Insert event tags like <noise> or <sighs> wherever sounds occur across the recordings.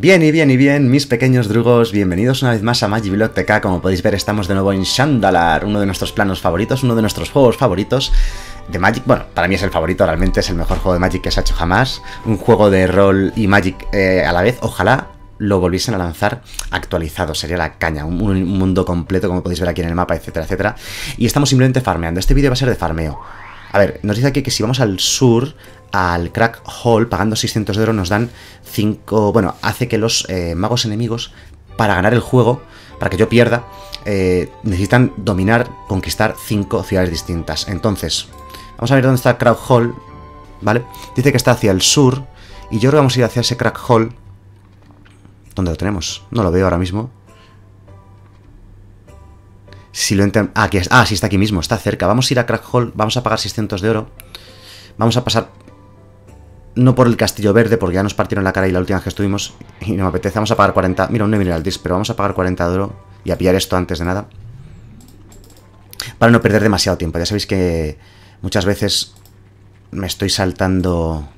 Bien y bien y bien, mis pequeños drugos, bienvenidos una vez más a Magic Biblioteca. TK. Como podéis ver, estamos de nuevo en Shandalar, uno de nuestros planos favoritos, uno de nuestros juegos favoritos de Magic. Bueno, para mí es el favorito, realmente es el mejor juego de Magic que se ha hecho jamás. Un juego de rol y Magic eh, a la vez, ojalá lo volviesen a lanzar actualizado, sería la caña, un mundo completo como podéis ver aquí en el mapa, etcétera, etcétera. Y estamos simplemente farmeando, este vídeo va a ser de farmeo. A ver, nos dice aquí que si vamos al sur al Crack Hall, pagando 600 de oro, nos dan 5... Bueno, hace que los eh, magos enemigos, para ganar el juego, para que yo pierda, eh, necesitan dominar, conquistar 5 ciudades distintas. Entonces, vamos a ver dónde está el Crack Hall, ¿vale? Dice que está hacia el sur, y yo creo que vamos a ir hacia ese Crack Hall. ¿Dónde lo tenemos? No lo veo ahora mismo. Si lo ah, aquí, ah, sí, está aquí mismo, está cerca. Vamos a ir a Crack Hall, vamos a pagar 600 de oro. Vamos a pasar no por el Castillo Verde, porque ya nos partieron la cara y la última que estuvimos, y no me apetece, vamos a pagar 40, mira, un mineral disc, pero vamos a pagar 40 de oro y a pillar esto antes de nada, para no perder demasiado tiempo, ya sabéis que muchas veces me estoy saltando...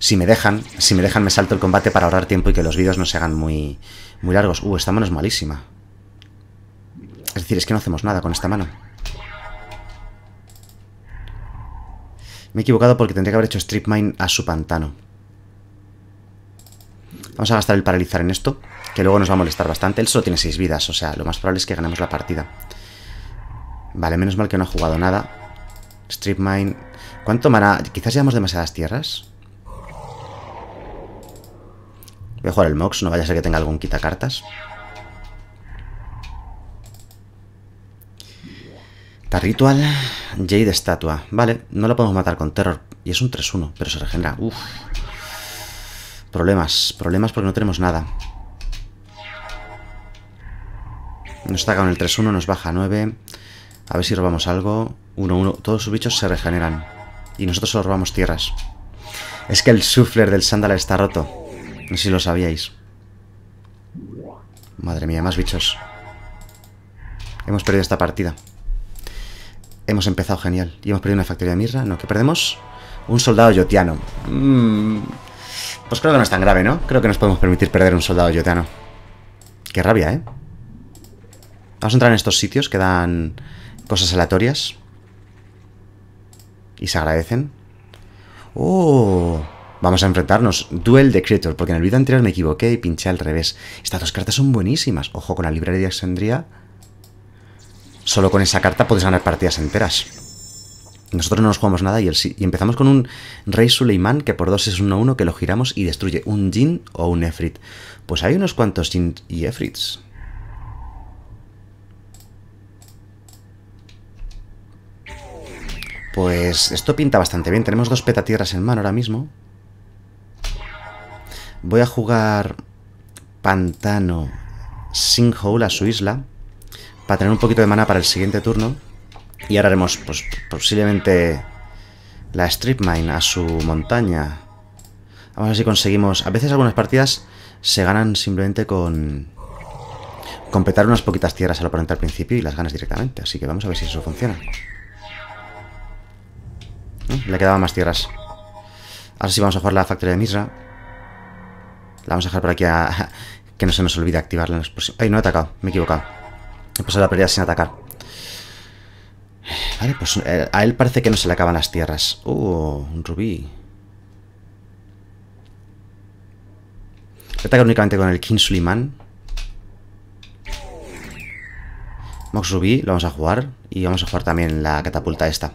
Si me dejan, si me dejan me salto el combate para ahorrar tiempo y que los vídeos no se hagan muy, muy largos. Uh, esta mano es malísima. Es decir, es que no hacemos nada con esta mano. Me he equivocado porque tendría que haber hecho strip mine a su pantano. Vamos a gastar el paralizar en esto, que luego nos va a molestar bastante. Él solo tiene 6 vidas, o sea, lo más probable es que ganemos la partida. Vale, menos mal que no ha jugado nada. Strip mine... ¿Cuánto mara? Quizás llevamos demasiadas tierras. Voy a jugar el Mox, no vaya a ser que tenga algún quitacartas. cartas. Tarritual, Jade Estatua. Vale, no la podemos matar con Terror. Y es un 3-1, pero se regenera. Uf. Problemas, problemas porque no tenemos nada. Nos está con el 3-1, nos baja 9. A ver si robamos algo. 1-1. Todos sus bichos se regeneran. Y nosotros solo robamos tierras. Es que el sufler del sándal está roto. No sé si lo sabíais. Madre mía, más bichos. Hemos perdido esta partida. Hemos empezado genial. Y hemos perdido una factoría de mirra. No, ¿Qué perdemos un soldado yotiano. Mm, pues creo que no es tan grave, ¿no? Creo que nos podemos permitir perder un soldado yotiano. Qué rabia, ¿eh? Vamos a entrar en estos sitios que dan cosas aleatorias. Y se agradecen. ¡Oh! Vamos a enfrentarnos. Duel de Creator, porque en el vídeo anterior me equivoqué y pinché al revés. Estas dos cartas son buenísimas. Ojo con la librería de Alexandria solo con esa carta puedes ganar partidas enteras. Nosotros no nos jugamos nada y, empezamos con un Rey Suleiman que por 2 es 1-1 que lo giramos y destruye un Jin o un Efrit. Pues hay unos cuantos Jin y Efrits. Pues esto pinta bastante bien. Tenemos dos petatierras en mano ahora mismo. Voy a jugar Pantano Sinkhole a su isla para tener un poquito de mana para el siguiente turno. Y ahora haremos, pues, posiblemente la strip mine a su montaña. Vamos a ver si conseguimos... A veces algunas partidas se ganan simplemente con... Completar unas poquitas tierras al oponente al principio y las ganas directamente. Así que vamos a ver si eso funciona. ¿Eh? Le quedaban más tierras. Ahora sí vamos a jugar la factoría de Misra. La vamos a dejar por aquí a... <laughs> que no se nos olvide activarla en los próximos... ¡Ay, no he atacado! Me he equivocado. Empezó pues la pelea sin atacar. Vale, pues eh, a él parece que no se le acaban las tierras. Uh, un rubí. Voy atacar únicamente con el King Suleiman. Mox Rubí lo vamos a jugar. Y vamos a jugar también la catapulta esta.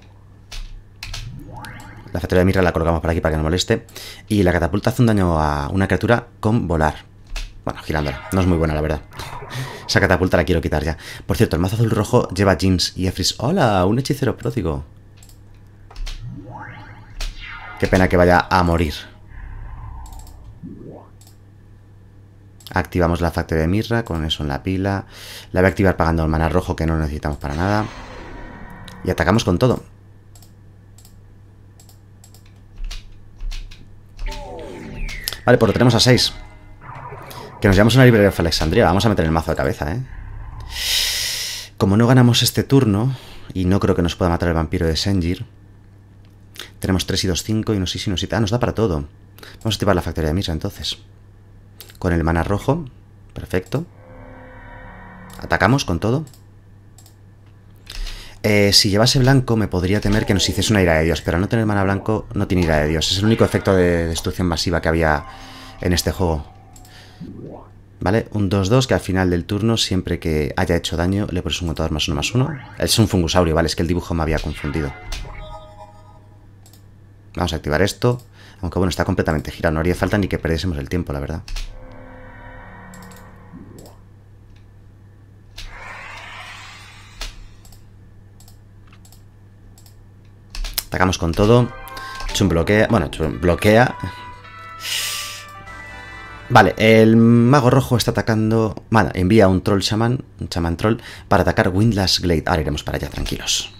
La factoría de Mirra la colocamos por aquí para que no moleste. Y la catapulta hace un daño a una criatura con volar. Bueno, girándola. No es muy buena, la verdad. Esa catapulta la quiero quitar ya. Por cierto, el mazo azul rojo lleva jeans y Efris. ¡Hola! Un hechicero pródigo. Qué pena que vaya a morir. Activamos la factoría de mirra con eso en la pila. La voy a activar pagando el maná rojo que no necesitamos para nada. Y atacamos con todo. Vale, pues lo tenemos a 6. Que nos llevamos una librería de Alexandria. Vamos a meter el mazo de cabeza, ¿eh? Como no ganamos este turno, y no creo que nos pueda matar el vampiro de Senjir, tenemos 3 y 2, 5 y no sé si nos Ah, nos da para todo. Vamos a activar la factoría de Misa, entonces. Con el mana rojo. Perfecto. Atacamos con todo. Eh, si llevase blanco me podría temer que nos hiciese una ira de Dios, pero no tener mana blanco no tiene ira de Dios. Es el único efecto de destrucción masiva que había en este juego. ¿Vale? Un 2-2 que al final del turno, siempre que haya hecho daño, le un contador más uno, más uno, Es un fungusaurio, ¿vale? Es que el dibujo me había confundido. Vamos a activar esto. Aunque bueno, está completamente girado. No haría falta ni que perdiésemos el tiempo, la verdad. Atacamos con todo. chum bloquea. Bueno, chum bloquea. Vale, el mago rojo está atacando... Vale, envía un troll shaman, un shaman troll, para atacar Windlass Glade. Ahora iremos para allá, tranquilos.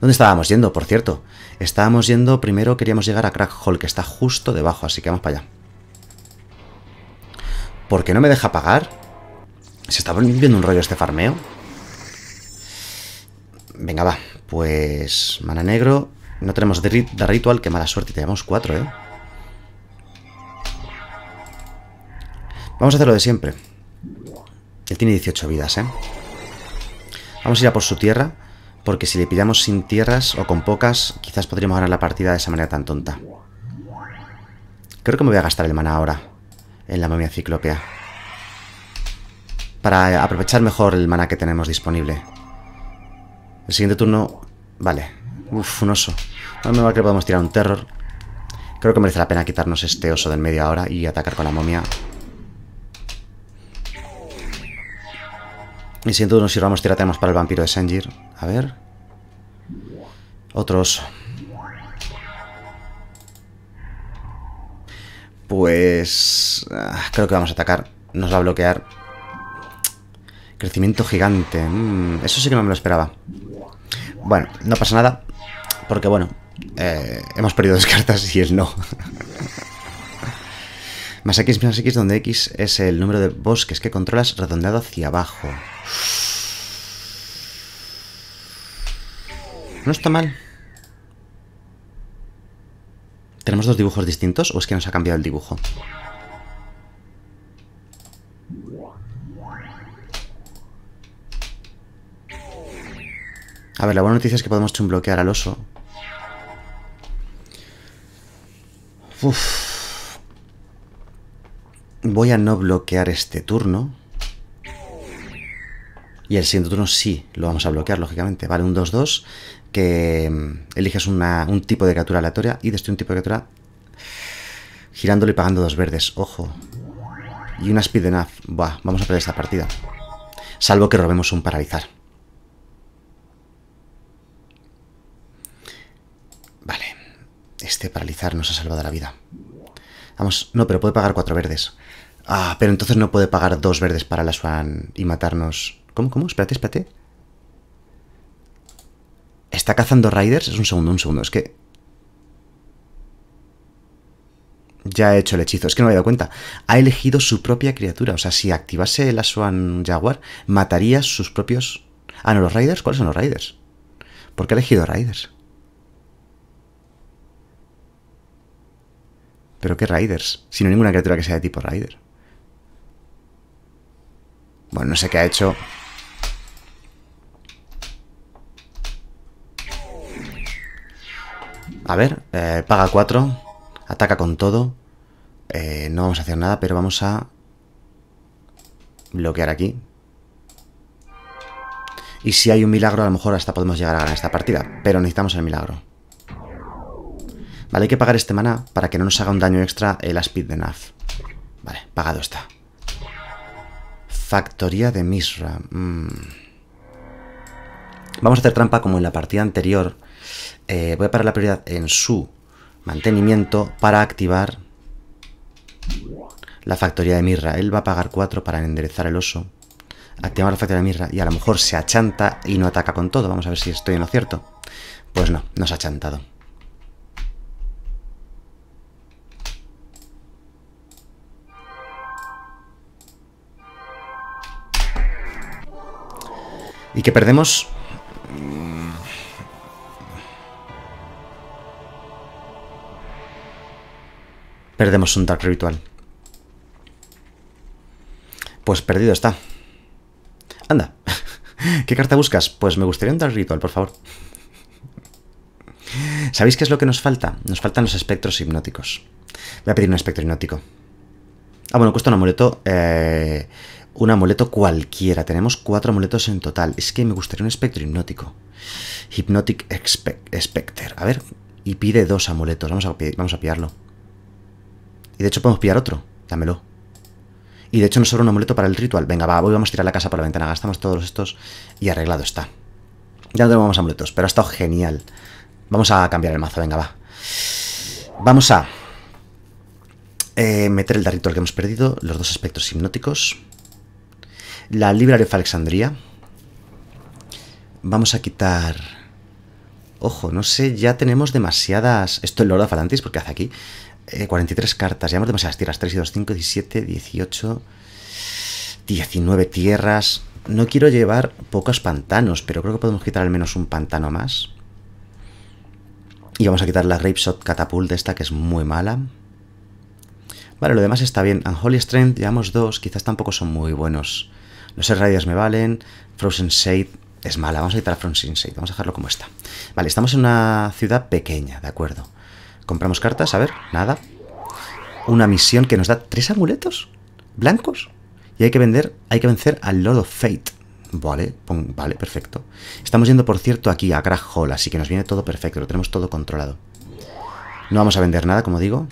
¿Dónde estábamos yendo, por cierto? Estábamos yendo, primero queríamos llegar a Crack Hall, que está justo debajo, así que vamos para allá. ¿Por qué no me deja pagar? ¿Se está volviendo un rollo este farmeo? Venga, va. Pues... Mana negro. No tenemos de, ritual, que mala suerte. Tenemos cuatro, ¿eh? Vamos a hacer lo de siempre. Él tiene 18 vidas, ¿eh? Vamos a ir a por su tierra, porque si le pillamos sin tierras o con pocas, quizás podríamos ganar la partida de esa manera tan tonta. Creo que me voy a gastar el mana ahora, en la momia ciclopea. Para aprovechar mejor el mana que tenemos disponible. El siguiente turno... Vale. Uf, un oso. No me va que podemos tirar un terror. Creo que merece la pena quitarnos este oso del medio ahora y atacar con la momia Y duda nos sirvamos tira tenemos para el vampiro de Senjir. A ver. Otros. Pues... Ah, creo que vamos a atacar. Nos va a bloquear. Crecimiento gigante. Mm, eso sí que no me lo esperaba. Bueno, no pasa nada. Porque bueno, eh, hemos perdido dos <laughs> cartas y él no. Más x más x, donde x es el número de bosques que controlas redondeado hacia abajo. No está mal. ¿Tenemos dos dibujos distintos o es que nos ha cambiado el dibujo? A ver, la buena noticia es que podemos chumbloquear al oso. Uf. Voy a no bloquear este turno. Y el siguiente turno sí, lo vamos a bloquear, lógicamente. Vale, un 2-2 que mm, eliges un tipo de criatura aleatoria y destruye un tipo de criatura girándolo y pagando dos verdes. Ojo. Y una speed enough. Buah, vamos a perder esta partida. Salvo que robemos un paralizar. Vale. Este paralizar nos ha salvado la vida. Vamos, no, pero puede pagar cuatro verdes. Ah, pero entonces no puede pagar dos verdes para la Swan y matarnos. ¿Cómo, cómo? Espérate, espérate. ¿Está cazando Riders? Es un segundo, un segundo. Es que... Ya he hecho el hechizo. Es que no me he dado cuenta. Ha elegido su propia criatura. O sea, si activase la Swan Jaguar, mataría sus propios... Ah, no, los Riders. ¿Cuáles son los Raiders? ¿Por qué ha elegido Riders? ¿Pero qué Riders, Si no hay ninguna criatura que sea de tipo Raider. Bueno, no sé qué ha hecho. A ver, eh, paga 4. Ataca con todo. Eh, no vamos a hacer nada, pero vamos a bloquear aquí. Y si hay un milagro, a lo mejor hasta podemos llegar a ganar esta partida. Pero necesitamos el milagro. Vale, hay que pagar este mana para que no nos haga un daño extra el Aspid de Naf. Vale, pagado está. Factoría de Misra. Mm. Vamos a hacer trampa como en la partida anterior. Eh, voy a parar la prioridad en su mantenimiento para activar la factoría de Mirra. Él va a pagar 4 para enderezar el oso. activar la factoría de Mirra y a lo mejor se achanta y no ataca con todo. Vamos a ver si estoy en lo cierto. Pues no, nos ha achantado. Y que perdemos... Perdemos un Dark Ritual. Pues perdido está. Anda. <laughs> ¿Qué carta buscas? Pues me gustaría un Dark Ritual, por favor. ¿Sabéis qué es lo que nos falta? Nos faltan los espectros hipnóticos. Voy a pedir un espectro hipnótico. Ah, bueno, cuesta un amuleto eh, un amuleto cualquiera. Tenemos cuatro amuletos en total. Es que me gustaría un espectro hipnótico. Hypnotic Specter. A ver, y pide dos amuletos. Vamos a, vamos a pillarlo. Y de hecho podemos pillar otro. Dámelo. Y de hecho no sobra un amuleto para el ritual. Venga, va, hoy vamos a tirar la casa por la ventana. Gastamos todos estos y arreglado está. Ya no tenemos amuletos, pero ha estado genial. Vamos a cambiar el mazo, venga, va. Vamos a eh, meter el ritual que hemos perdido, los dos espectros hipnóticos la Library de Alexandria. Vamos a quitar... Ojo, no sé, ya tenemos demasiadas... Esto es Lord of Atlantis, porque hace aquí. 43 eh, cartas, llevamos demasiadas tierras. 3 y 2, 5, 17, 18... 19 tierras. No quiero llevar pocos pantanos, pero creo que podemos quitar al menos un pantano más. Y vamos a quitar la Grapeshot Catapult esta, que es muy mala. Vale, lo demás está bien. Unholy Strength, llevamos dos, quizás tampoco son muy buenos. No sé, radios me valen. Frozen Shade es mala. Vamos a quitar a Frozen Shade. Vamos a dejarlo como está. Vale, estamos en una ciudad pequeña, ¿de acuerdo? Compramos cartas, a ver, nada. Una misión que nos da tres amuletos blancos. Y hay que vender, hay que vencer al Lord of Fate. Vale, vale, perfecto. Estamos yendo, por cierto, aquí a Grag Hall, así que nos viene todo perfecto, lo tenemos todo controlado. No vamos a vender nada, como digo.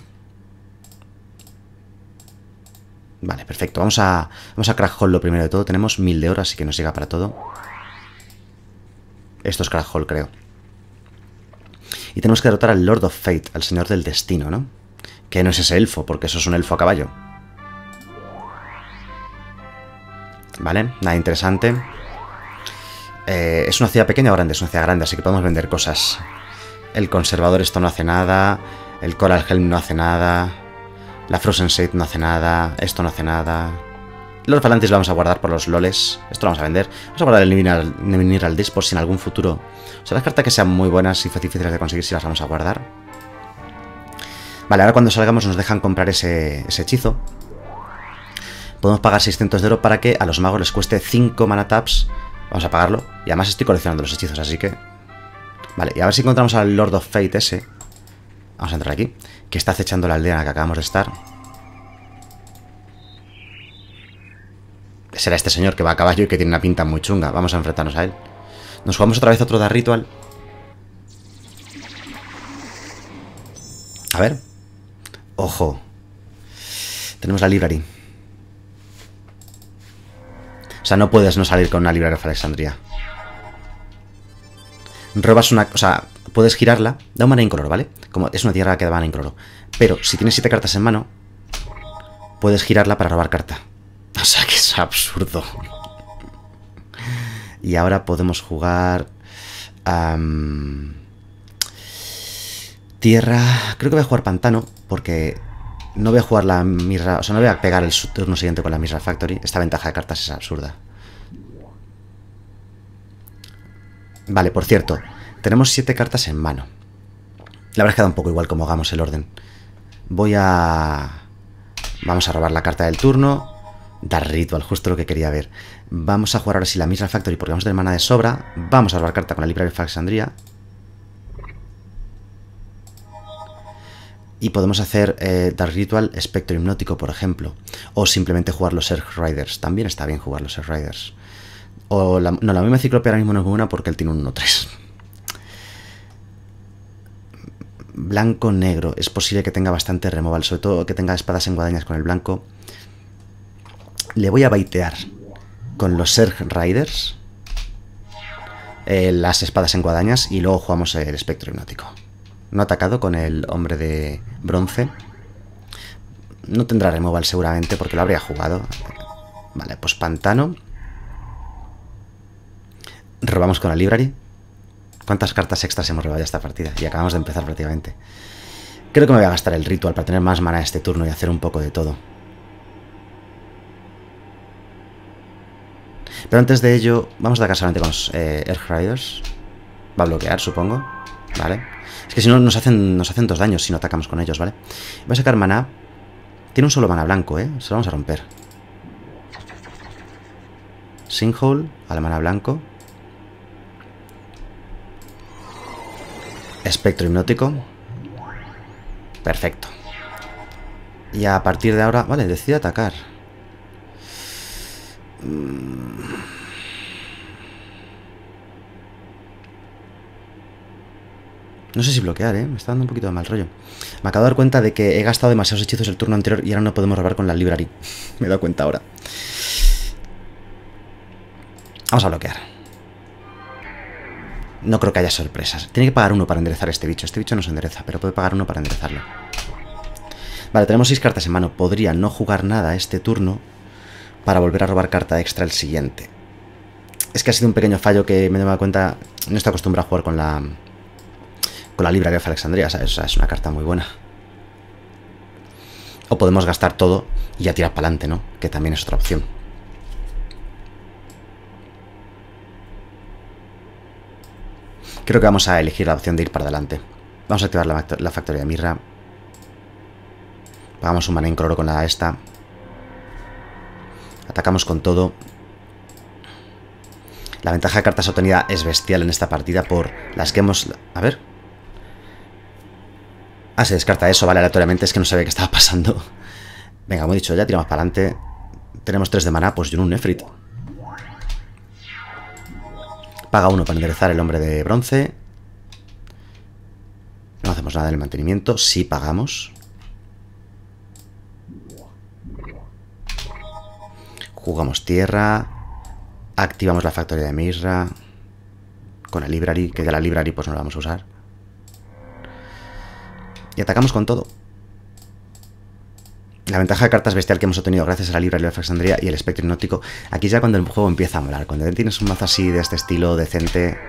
Vale, perfecto. Vamos a, vamos a lo primero de todo. Tenemos mil de horas, así que nos llega para todo. Esto es crack creo. Y tenemos que derrotar al Lord of Fate, al Señor del Destino, ¿no? Que no es ese elfo, porque eso es un elfo a caballo. Vale, nada interesante. Eh, ¿Es una ciudad pequeña o grande? Es una ciudad grande, así que podemos vender cosas. El conservador esto no hace nada. El Coral Helm no hace nada. La Frozen Shade no hace nada, esto no hace nada. Los falantes lo vamos a guardar por los loles, esto lo vamos a vender. Vamos a guardar el mineral, al Dispo, por si en algún futuro... O sea, las cartas que sean muy buenas y difíciles de conseguir si las vamos a guardar. Vale, ahora cuando salgamos nos dejan comprar ese, ese hechizo. Podemos pagar 600 de oro para que a los magos les cueste 5 mana taps. Vamos a pagarlo. Y además estoy coleccionando los hechizos, así que... Vale, y a ver si encontramos al Lord of Fate ese. Vamos a entrar aquí que está acechando la aldea en la que acabamos de estar. Será este señor que va a caballo y que tiene una pinta muy chunga. Vamos a enfrentarnos a él. Nos jugamos otra vez otro Dark Ritual. A ver. Ojo. Tenemos la library. O sea, no puedes no salir con una library de Alexandria. Robas una... O sea, puedes girarla, da un mana color, ¿vale? Como es una tierra que da mana color. Pero si tienes 7 cartas en mano, puedes girarla para robar carta. <laughs> O sea que es absurdo. Y ahora podemos jugar... tierra... Creo que voy a jugar Pantano, porque no voy a jugar la Mirra... O sea, no voy a pegar el turno siguiente con la Mirra Factory. Esta ventaja de cartas es absurda. Vale, por cierto, tenemos siete cartas en mano. La verdad es que da un poco igual como hagamos el orden. Voy a... Vamos a robar la carta del turno. Dar ritual, justo lo que quería ver. Vamos a jugar ahora sí la Misra Factory porque vamos a tener mana de sobra. Vamos a robar carta con la Libra de Faxandria. Y podemos hacer eh, dar Dark Ritual Espectro Hipnótico, por ejemplo. O simplemente jugar los Earth Riders. También está bien jugar los Earth Riders. O no, la misma Ciclope ahora mismo no es buena porque él tiene un 1-3. blanco-negro. Es posible que tenga bastante removal, sobre todo que tenga espadas en guadañas con el blanco. Le voy a baitear con los Serg Riders. Eh, las espadas en guadañas y luego jugamos el espectro hipnótico. No ha atacado con el hombre de bronce. No tendrá removal seguramente porque lo habría jugado. Vale, pues pantano. Robamos con la library. ¿Cuántas cartas extras hemos robado ya esta partida? Y acabamos de empezar prácticamente. Creo que me voy a gastar el ritual para tener más mana este turno y hacer un poco de todo. Pero antes de ello, vamos a atacar solamente con los eh, Riders. Va a bloquear, supongo. Vale. Es que si no, nos hacen, nos hacen dos daños si no atacamos con ellos, ¿vale? Voy a sacar mana. Tiene un solo mana blanco, ¿eh? Se lo vamos a romper. Sinkhole, al mana blanco. Espectro hipnótico. Perfecto. Y a partir de ahora... Vale, decide atacar. Mm. No sé si bloquear, ¿eh? Me está dando un poquito de mal rollo. Me acabo de dar cuenta de que he gastado demasiados hechizos el turno anterior y ahora no podemos robar con la library. <laughs> Me he dado cuenta ahora. Vamos a bloquear. No creo que haya sorpresas. Tiene que pagar uno para enderezar este bicho. Este bicho no se endereza, pero puede pagar uno para enderezarlo. Vale, tenemos seis cartas en mano. Podría no jugar nada este turno para volver a robar carta extra el siguiente. Es que ha sido un pequeño fallo que me he dado cuenta... No estoy acostumbrado a jugar con la... Con la Libra de Alexandria, ¿sabes? O sea, es una carta muy buena. O podemos gastar todo y ya tirar para adelante, ¿no? Que también es otra opción. Creo que vamos a elegir la opción de ir para adelante. Vamos a activar la, factoría de Mirra. Pagamos un maná incoloro con la esta. Atacamos con todo. La ventaja de cartas obtenida es bestial en esta partida por las que hemos... A ver. Ah, se descarta eso, vale, aleatoriamente. Es que no sabía qué estaba pasando. Venga, como he dicho, ya tiramos para adelante. Tenemos 3 de maná, pues yo un nefrito. Paga uno para enderezar el hombre de bronce. No hacemos nada en el mantenimiento. si pagamos. Jugamos tierra. Activamos la factoría de Misra. Con la library, que de la library pues no la vamos a usar. Y atacamos con todo la ventaja de cartas bestial que hemos obtenido gracias a la Libra de Alexandria y el espectro hipnótico, aquí ya cuando el juego empieza a molar, cuando tienes un mazo así de este estilo decente,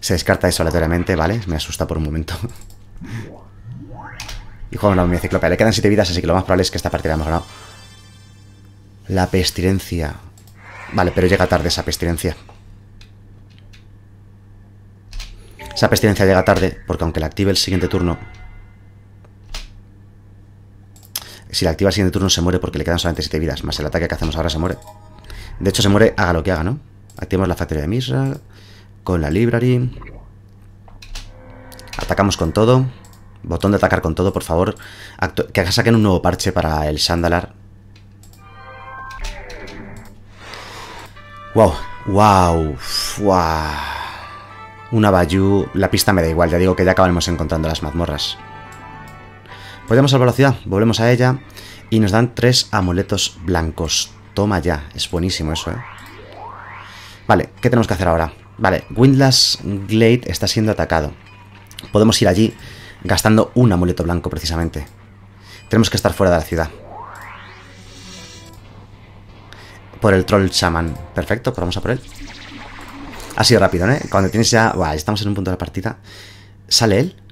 se descarta eso ¿vale? Me asusta por un momento. <laughs> y jugamos la mi le quedan 7 vidas, así que lo más probable es que esta partida hemos ganado. La pestilencia. Vale, pero llega tarde esa pestilencia. Esa pestilencia llega tarde, porque aunque la active el siguiente turno, Si la activa el siguiente turno se muere porque le quedan solamente 7 vidas, más el ataque que hacemos ahora se muere. De hecho se muere, haga lo que haga, ¿no? Activamos la factoría de Misra, con la library. Atacamos con todo. Botón de atacar con todo, por favor. que saquen un nuevo parche para el Sandalar. Wow, wow, wow. Una Bayou, la pista me da igual, ya digo que ya acabamos encontrando las mazmorras. Podríamos pues salvar la ciudad volvemos a ella y nos dan tres amuletos blancos. Toma ya, es buenísimo eso, ¿eh? Vale, ¿qué tenemos que hacer ahora? Vale, Windlass Glade está siendo atacado. Podemos ir allí gastando un amuleto blanco precisamente. Tenemos que estar fuera de la ciudad. Por el Troll Shaman. Perfecto, pues vamos a por él. Ha sido rápido, ¿eh? Cuando tienes ya... Buah, estamos en un punto de la partida. ¿Sale él?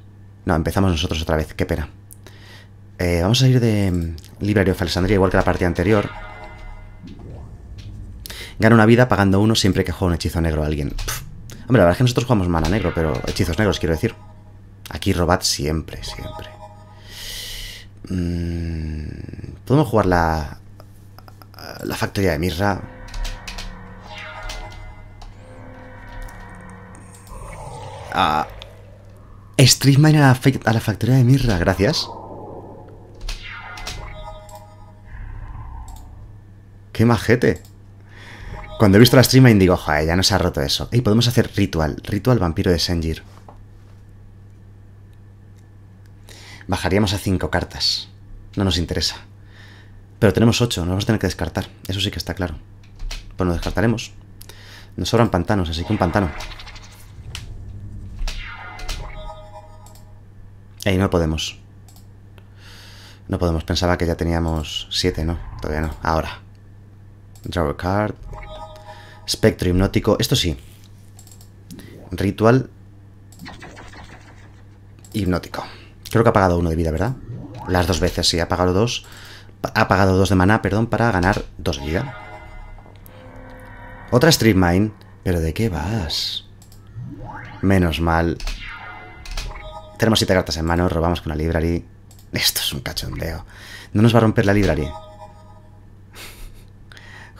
No, empezamos nosotros otra vez. Qué pena. Eh, vamos a ir de Librario of Alexandria, igual que la partida anterior. Gana una vida pagando uno siempre que juega un hechizo negro a alguien. Hombre, la verdad es que nosotros jugamos mana negro, pero hechizos negros, quiero decir. Aquí robad siempre, siempre. Mm, Podemos jugar la... La factoría de Mirra. Ah, Street a la factoría de Mirra, gracias. ¡Qué majete! Cuando he visto la stream digo, joder, ya se ha roto eso. Y podemos hacer ritual, ritual vampiro de Sengir Bajaríamos a 5 cartas. No nos interesa. Pero tenemos 8, nos vamos a tener que descartar. Eso sí que está claro. Pues lo descartaremos. Nos sobran pantanos, así que un pantano. ahí no podemos. No podemos. Pensaba que ya teníamos 7, ¿no? Todavía no. Ahora. Draw card. Espectro hipnótico. Esto sí. Ritual hipnótico. Creo que ha pagado uno de vida, ¿verdad? Las dos veces, sí. Ha pagado dos. Ha pagado dos de maná, perdón, para ganar dos de vida. Otra Street Mine. ¿Pero de qué vas? Menos mal. Tenemos siete cartas en mano, robamos con la library. Esto es un cachondeo. No nos va a romper la library.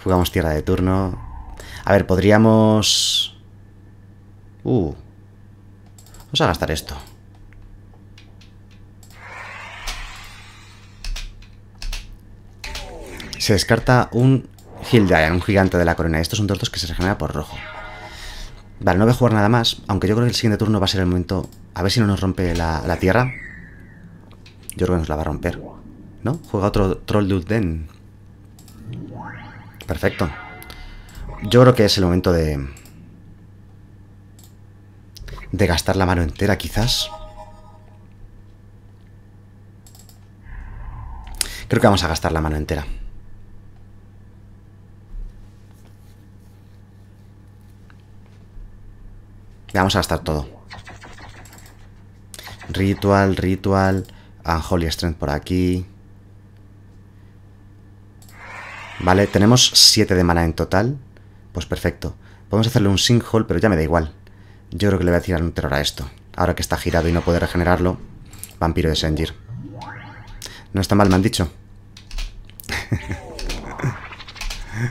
Jugamos tierra de turno. A ver, podríamos... Uh. Vamos a gastar esto. Se descarta un un gigante de la corona. Estos son tortos que se regenera por rojo. Vale, no voy a jugar nada más, aunque yo creo que el siguiente turno va a ser el momento... A ver si no nos rompe la, tierra. Yo creo que nos la va a romper. ¿No? Juega otro Troll Duden. Perfecto. Yo creo que es el momento de... De gastar la mano entera, quizás. Creo que vamos a gastar la mano entera. Vamos a gastar todo. Ritual, ritual. Unholy Strength por aquí. Vale, tenemos 7 de mana en total. Pues perfecto. Podemos hacerle un sinkhole, pero ya me da igual. Yo creo que le voy a tirar un terror a esto. Ahora que está girado y no puede regenerarlo. Vampiro de Sengir. No está mal, me han dicho. <laughs>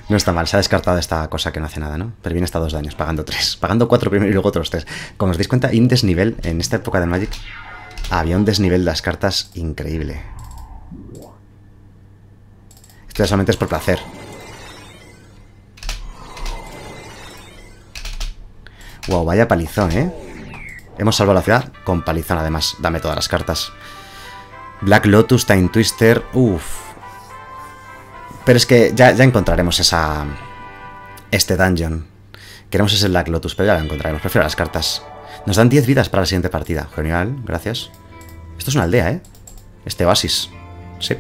no está mal, se ha descartado esta cosa que no hace nada, ¿no? Pero viene hasta dos daños, pagando tres. Pagando cuatro primero y luego otros tres. Como os dais cuenta, hay un desnivel. En esta época de Magic ah, había un desnivel de las cartas increíble solamente es por placer. Wow, vaya palizón, ¿eh? Hemos salvado la ciudad con palizón, además. Dame todas las cartas. Black Lotus, Time Twister... Uf. Pero es que ya, ya encontraremos esa... Este dungeon. Queremos ese Black Lotus, pero ya lo encontraremos. Prefiero las cartas. Nos dan 10 vidas para la siguiente partida. Genial, gracias. Esto es una aldea, ¿eh? Este oasis. Sí.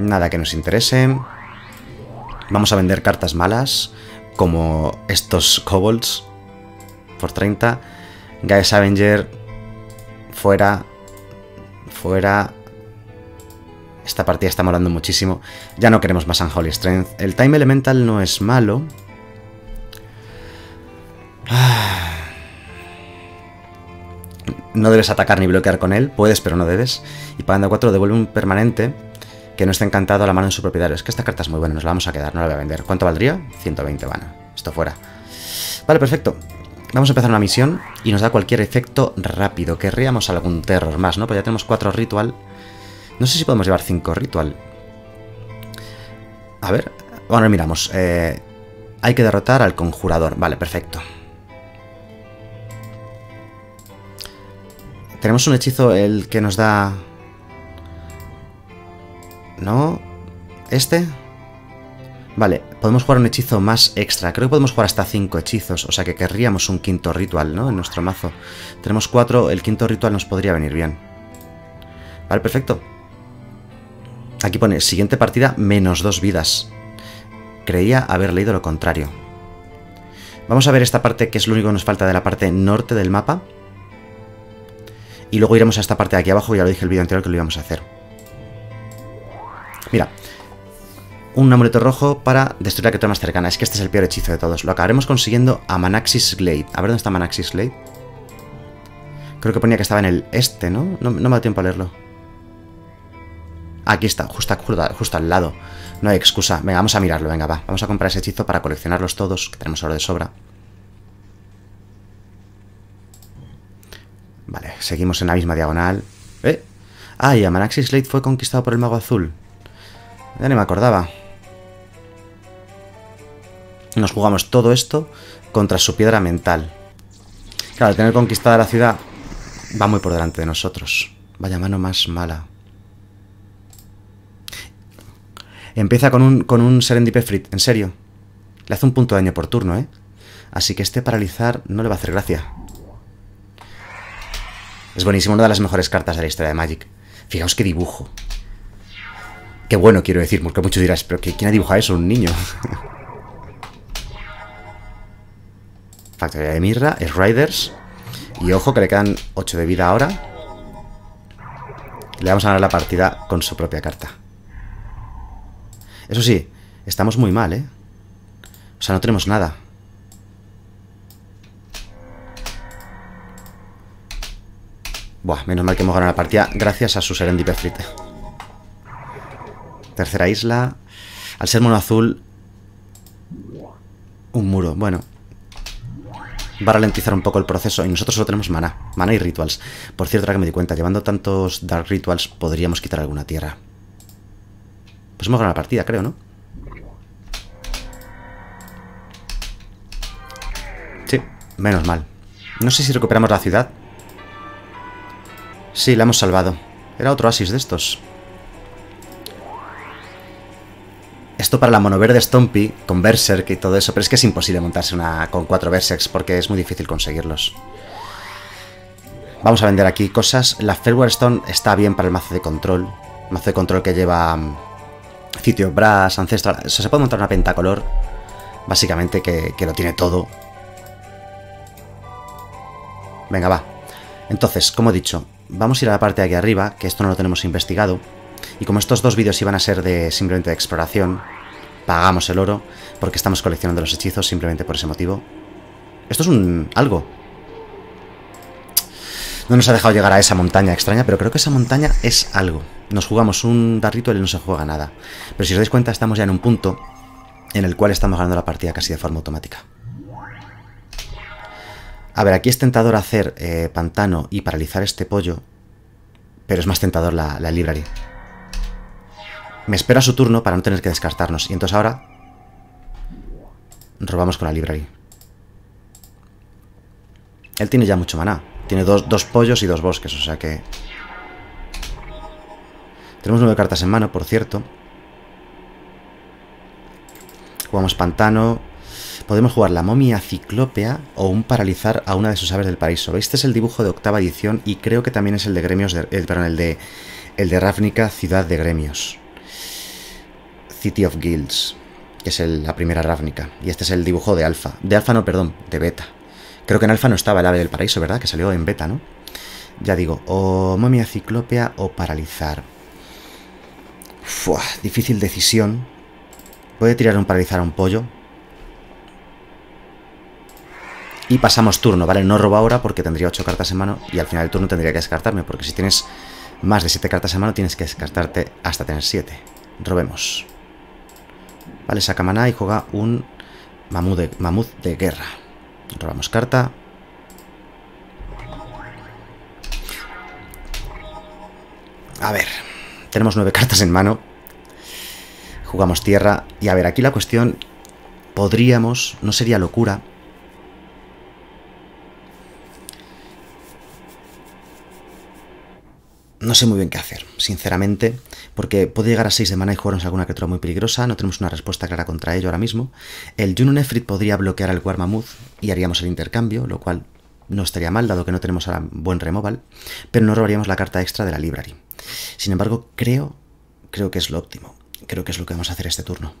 Nada que nos interese. Vamos a vender cartas malas, como estos kobolds, por 30. Guys Avenger, fuera, fuera. Esta partida está molando muchísimo. Ya no queremos más Unholy Strength. El Time Elemental no es malo. <sighs> No debes atacar ni bloquear con él. Puedes, pero no debes. Y pagando 4 devuelve un permanente que no está encantado a la mano en su propietario. Es que esta carta es muy buena, nos la vamos a quedar, no la voy a vender. ¿Cuánto valdría? 120 bueno. Esto fuera. Vale, perfecto. Vamos a empezar una misión y nos da cualquier efecto rápido. Querríamos algún terror más, ¿no? Pues ya tenemos cuatro ritual. No sé si podemos llevar cinco ritual. A ver. Bueno, miramos. Eh, hay que derrotar al conjurador. Vale, perfecto. Tenemos un hechizo el que nos da no. ¿Este? Vale, podemos jugar un hechizo más extra. Creo que podemos jugar hasta 5 hechizos, o sea que querríamos un quinto ritual, ¿no? En nuestro mazo. Tenemos 4, el quinto ritual nos podría venir bien. Vale, perfecto. Aquí pone, siguiente partida, menos 2 vidas. Creía haber leído lo contrario. Vamos a ver esta parte que es lo único que nos falta de la parte norte del mapa. Y luego iremos a esta parte de aquí abajo, ya lo dije el vídeo anterior que lo íbamos a hacer. Mira, un amuleto rojo para destruir la criatura más cercana. Es que este es el peor hechizo de todos. Lo acabaremos consiguiendo a Manaxis Glade. A ver dónde está Manaxis Glade. Creo que ponía que estaba en el este, ¿no? No, no me da tiempo a leerlo. Aquí está, justo, al lado. No hay excusa. Venga, vamos a mirarlo. Venga, va. Vamos a comprar ese hechizo para coleccionarlos todos, que tenemos ahora de sobra. Vale, seguimos en la misma diagonal. ¿Eh? Ah, y Amanaxis Slate fue conquistado por el mago azul. Ya ni me acordaba. Nos jugamos todo esto contra su piedra mental. Claro, al tener conquistada la ciudad va muy por delante de nosotros. Vaya mano más mala. Empieza con un, con un en serio. Le hace un punto de daño por turno, ¿eh? Así que este paralizar no le va a hacer gracia. Es buenísimo, una de las mejores cartas de la historia de Magic. Fijaos qué dibujo. Qué bueno, quiero decir, porque muchos dirás, pero ¿quién ha dibujado eso? Un niño. <laughs> Factoría de Mirra, es Riders. Y ojo que le quedan 8 de vida ahora. Le vamos a ganar la partida con su propia carta. Eso sí, estamos muy mal, ¿eh? O sea, no tenemos nada. Buah, menos mal que hemos ganado la partida gracias a su Serendipefrite. Tercera isla. Al ser mono azul... Un muro, bueno. Va a ralentizar un poco el proceso. Y nosotros solo tenemos mana, mana y rituals. Por cierto, ahora que me di cuenta, llevando tantos Dark Rituals podríamos quitar alguna tierra. Pues hemos ganado la partida, creo, ¿no? Sí, menos mal. No sé si recuperamos la ciudad. Sí, la hemos salvado. Era otro oasis de estos. para la monoverde Stompy, con Berserk y todo eso, pero es que es imposible montarse una con cuatro Berserks porque es muy difícil conseguirlos. Vamos a vender aquí cosas. La Fairware Stone está bien para el mazo de control. mazo de control que lleva Sitio mm, Brass, Ancestral... se puede montar una pentacolor, básicamente, que, que lo tiene todo. Venga, va. Entonces, como he dicho, vamos a ir a la parte de aquí arriba, que esto no lo tenemos investigado. Y como estos dos vídeos iban a ser de simplemente de exploración, pagamos el oro, porque estamos coleccionando los hechizos simplemente por ese motivo. Esto es un... algo. No nos ha dejado llegar a esa montaña extraña, pero creo que esa montaña es algo. Nos jugamos un darrito y no se juega nada. Pero si os dais cuenta, estamos ya en un punto en el cual estamos ganando la partida casi de forma automática. A ver, aquí es tentador hacer eh, pantano y paralizar este pollo, pero es más tentador la, la library. Me espera su turno para no tener que descartarnos. Y entonces ahora... Robamos con la library. Él tiene ya mucho maná. Tiene dos, pollos y dos bosques, o sea que... Tenemos nueve cartas en mano, por cierto. Jugamos pantano. Podemos jugar la momia ciclópea o un paralizar a una de sus aves del paraíso. Este es el dibujo de octava edición y creo que también es el de gremios, eh, el de, el de Ravnica, ciudad de gremios. City of Guilds, que es la primera Ravnica. Y este es el dibujo de Alfa. De Alfa no, perdón, de Beta. Creo que en Alfa no estaba el ave del paraíso, ¿verdad? Que salió en Beta, ¿no? Ya digo, o momia ciclopea o paralizar. Fua, difícil decisión. Puede tirar un paralizar a un pollo. Y pasamos turno, ¿vale? No robo ahora porque tendría 8 cartas en mano y al final del turno tendría que descartarme, porque si tienes más de 7 cartas en mano tienes que descartarte hasta tener 7. Robemos. Vale, saca maná y juega un mamut de, mamut de guerra. Robamos carta. A ver, tenemos nueve <laughs> cartas en mano. Jugamos tierra. Y a ver, aquí la cuestión, podríamos, no sería locura, no sé muy bien qué hacer, sinceramente, porque puede llegar a 6 de mana y jugarnos alguna criatura muy peligrosa, no tenemos una respuesta clara contra ello ahora mismo. El Juno Efrit podría bloquear al Guarmamuz y haríamos el intercambio, lo cual no estaría mal, dado que no tenemos ahora buen removal, pero no robaríamos la carta extra de la library. Sin embargo, creo, creo que es lo óptimo. Creo que es lo que vamos a hacer este turno.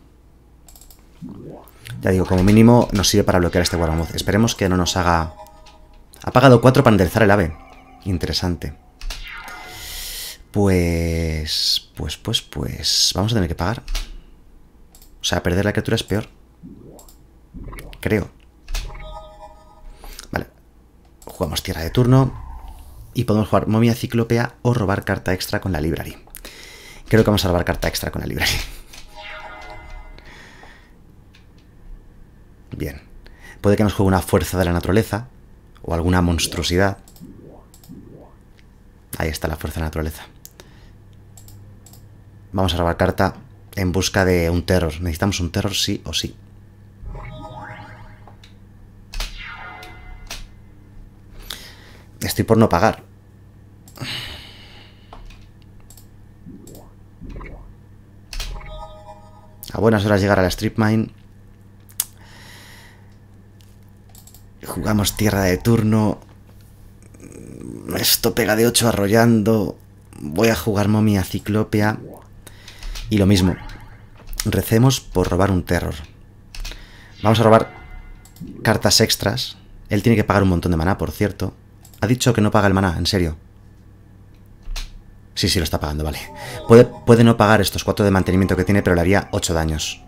Ya digo, como mínimo nos sirve para bloquear este Guarmamuz. Esperemos que no nos haga... Ha pagado 4 para enderezar el ave. Interesante. Pues, pues, pues, pues... Vamos a tener que pagar. O sea, perder la criatura es peor. Creo. Vale. Jugamos tierra de turno. Y podemos jugar momia ciclopea o robar carta extra con la library. Creo que vamos a robar carta extra con la library. Bien. Puede que nos juegue una fuerza de la naturaleza. O alguna monstruosidad. Ahí está la fuerza de la naturaleza. Vamos a robar carta en busca de un terror. Necesitamos un terror sí o sí. Estoy por no pagar. A buenas horas llegar a la strip mine. Jugamos tierra de turno. Esto pega de 8 arrollando. Voy a jugar momia ciclopea. Y lo mismo, recemos por robar un terror. Vamos a robar cartas extras. Él tiene que pagar un montón de maná, por cierto. Ha dicho que no paga el maná, en serio. Sí, sí, lo está pagando, vale. Puede, no pagar estos cuatro de mantenimiento que tiene, pero le haría 8 daños.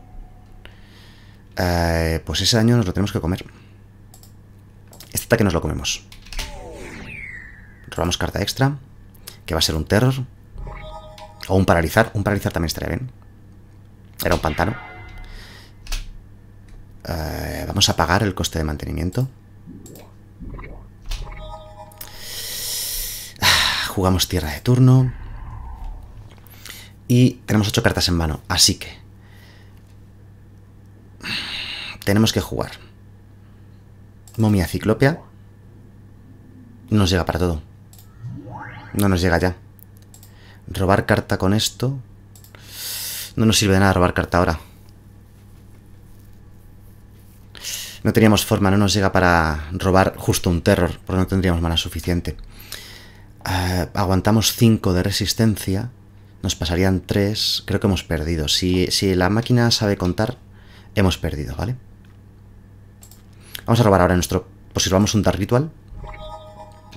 Eh, pues ese daño nos lo tenemos que comer. Este ataque nos lo comemos. Robamos carta extra, que va a ser un terror. O un paralizar. Un paralizar también estaría bien. Era un pantano. Eh, vamos a pagar el coste de mantenimiento. Ah, jugamos tierra de turno. Y tenemos ocho cartas en mano. Así que... Tenemos que jugar. Momia Ciclopia. Nos llega para todo. No nos llega ya. Robar carta con esto. No nos sirve de nada robar carta ahora. No teníamos forma, no nos llega para robar justo un terror, porque no tendríamos mana suficiente. Eh, aguantamos 5 de resistencia, nos pasarían 3, creo que hemos perdido. Si, la máquina sabe contar, hemos perdido, ¿vale? Vamos a robar ahora nuestro... Pues si robamos un Dark Ritual.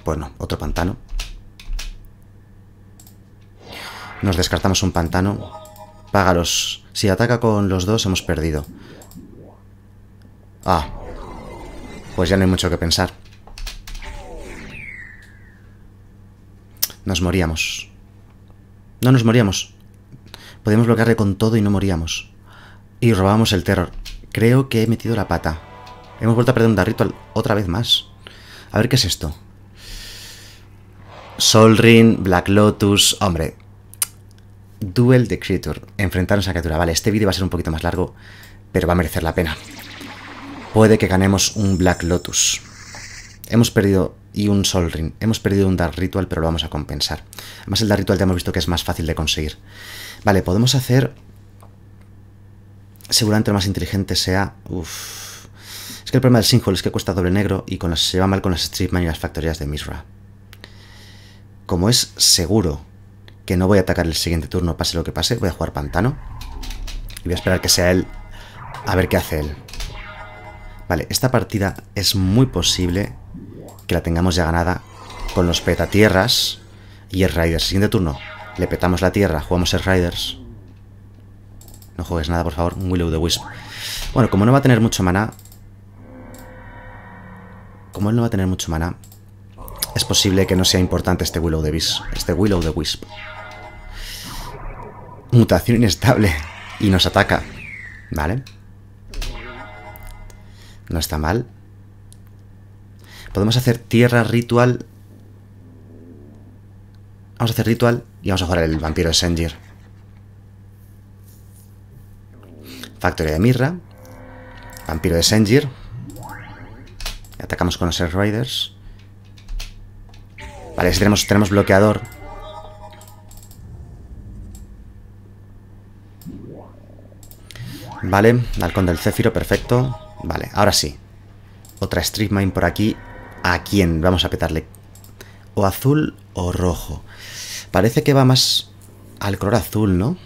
Bueno, pues otro pantano. Nos descartamos un pantano. Págalos. Si ataca con los dos, hemos perdido. Ah. Pues ya no hay mucho que pensar. Nos moríamos. No nos moríamos. Podíamos bloquearle con todo y no moríamos. Y robábamos el terror. Creo que he metido la pata. Hemos vuelto a perder un darrito otra vez más. A ver qué es esto. Solrin, Black Lotus... Hombre, Duel de creature, Enfrentarnos a criatura. Vale, este vídeo va a ser un poquito más largo, pero va a merecer la pena. Puede que ganemos un Black Lotus. Hemos perdido... Y un Sol Ring. Hemos perdido un Dark Ritual, pero lo vamos a compensar. Además, el Dark Ritual ya hemos visto que es más fácil de conseguir. Vale, podemos hacer... Seguramente lo más inteligente sea... Uf. Es que el problema del Sinkhole es que cuesta doble negro y se va mal con las Streetman y las factorías de Misra. Como es seguro que no voy a atacar el siguiente turno, pase lo que pase. Voy a jugar Pantano. Y voy a esperar que sea él a ver qué hace él. Vale, esta partida es muy posible que la tengamos ya ganada con los petatierras y el Riders. Siguiente turno, le petamos la tierra, jugamos el Riders. No juegues nada, por favor. Un Willow the Wisp. Bueno, como no va a tener mucho mana Como él no va a tener mucho mana es posible que no sea importante este Willow de Wisp. Este Willow the Wisp mutación inestable y nos ataca. ¿Vale? No está mal. Podemos hacer tierra ritual. Vamos a hacer ritual y vamos a jugar el vampiro de Sengir. Factoría de Mirra. Vampiro de Sengir. Atacamos con los Air Riders. Vale, si tenemos, tenemos bloqueador Vale, halcón del céfiro, perfecto. Vale, ahora sí. Otra street mine por aquí. ¿A quién vamos a petarle? O azul o rojo. Parece que va más al color azul, ¿no?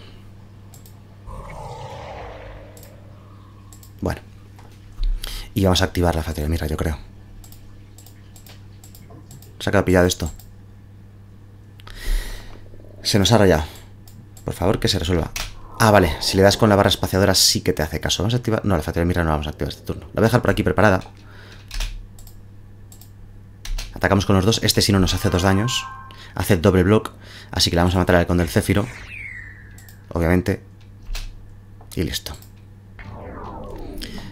Bueno. Y vamos a activar la factoría, mira, yo creo. Se ha pillado esto. Se nos ha rayado. Por favor, que se resuelva. Ah, vale, si le das con la barra espaciadora sí que te hace caso. Vamos a activar... No, la factoría de mira no vamos a activar este turno. La voy a dejar por aquí preparada. Atacamos con los dos. Este si no nos hace dos daños. Hace doble block. Así que la vamos a matar con el del céfiro. Obviamente. Y listo.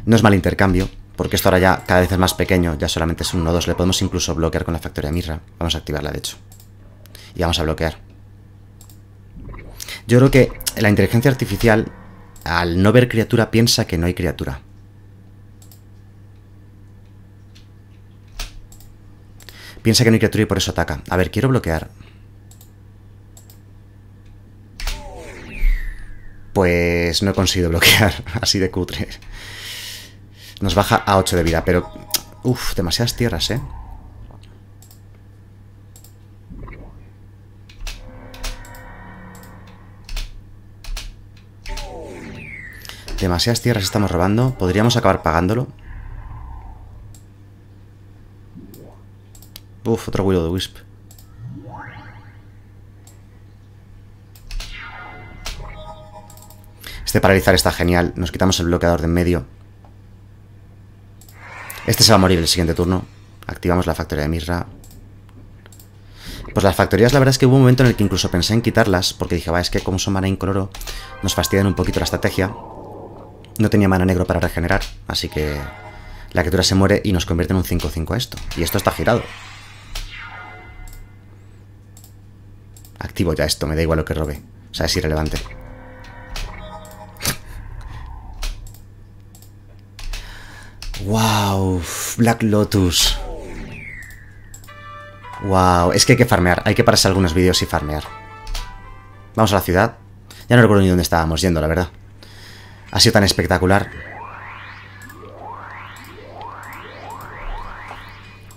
No es mal intercambio. Porque esto ahora ya cada vez es más pequeño. Ya solamente es un 1 2. Le podemos incluso bloquear con la factoría mirra. Vamos a activarla, de hecho. Y vamos a bloquear. Yo creo que la inteligencia artificial, al no ver criatura, piensa que no hay criatura. Piensa que no hay criatura y por eso ataca. A ver, quiero bloquear. Pues no he conseguido bloquear, <laughs> así de cutre. Nos baja a 8 de vida, pero... Uf, demasiadas tierras, ¿eh? Demasiadas tierras estamos robando. Podríamos acabar pagándolo. Uf, otro Willow de Wisp. Este paralizar está genial. Nos quitamos el bloqueador de en medio. Este se va a morir el siguiente turno. Activamos la factoría de Misra. Pues las factorías, la verdad es que hubo un momento en el que incluso pensé en quitarlas, porque dije, va, es que como son mana incoloro, nos fastidian un poquito la estrategia no tenía mana negro para regenerar, así que la criatura se muere y nos convierte en un 5-5 a esto. Y esto está girado. Activo ya esto, me da igual lo que robe. O sea, es irrelevante. ¡Wow! Black Lotus. ¡Wow! Es que hay que farmear. Hay que pararse algunos vídeos y farmear. Vamos a la ciudad. Ya no recuerdo ni dónde estábamos yendo, la verdad ha sido tan espectacular.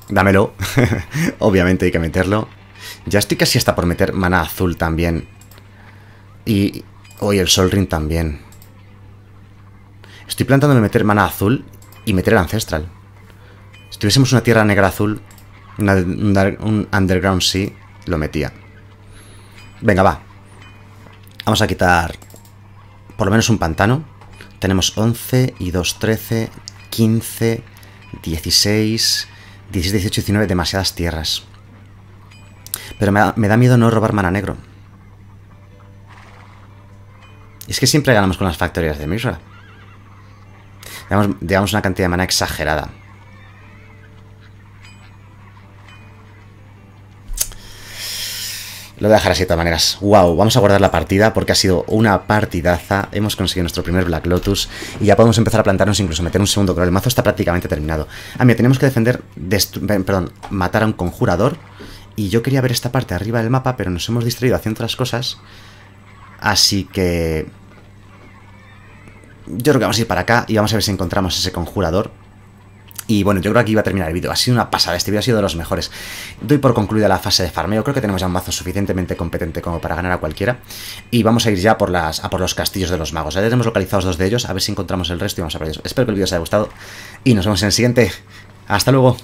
Dámelo. <laughs> Obviamente hay que meterlo. Ya estoy casi hasta por meter mana azul también. Y hoy el Sol Ring también. Estoy plantándome meter mana azul y meter el Ancestral. Si tuviésemos una tierra negra azul, un Underground Sea, lo metía. Venga, va. Vamos a quitar por lo menos un pantano. Tenemos 11 y 2, 13, 15, 16, 17, 18, 19, demasiadas tierras. Pero me da, miedo no robar mana negro. Es que siempre ganamos con las factorías de Misra. Llevamos, una cantidad de mana exagerada. Lo voy a dejar así de todas maneras. Wow, vamos a guardar la partida porque ha sido una partidaza. Hemos conseguido nuestro primer Black Lotus y ya podemos empezar a plantarnos incluso meter un segundo, que el mazo está prácticamente terminado. Ah, mira, tenemos que defender, perdón, matar a un conjurador. Y yo quería ver esta parte arriba del mapa, pero nos hemos distraído haciendo otras cosas. Así que... Yo creo que vamos a ir para acá y vamos a ver si encontramos ese conjurador. Y bueno, yo creo que iba a terminar el vídeo. Ha sido una pasada, este vídeo ha sido de los mejores. Doy por concluida la fase de farmeo. Creo que tenemos ya un mazo suficientemente competente como para ganar a cualquiera. Y vamos a ir ya por las, a por los castillos de los magos. Ya tenemos localizados dos de ellos. A ver si encontramos el resto y vamos a por Espero que el vídeo os haya gustado. Y nos vemos en el siguiente. Hasta luego.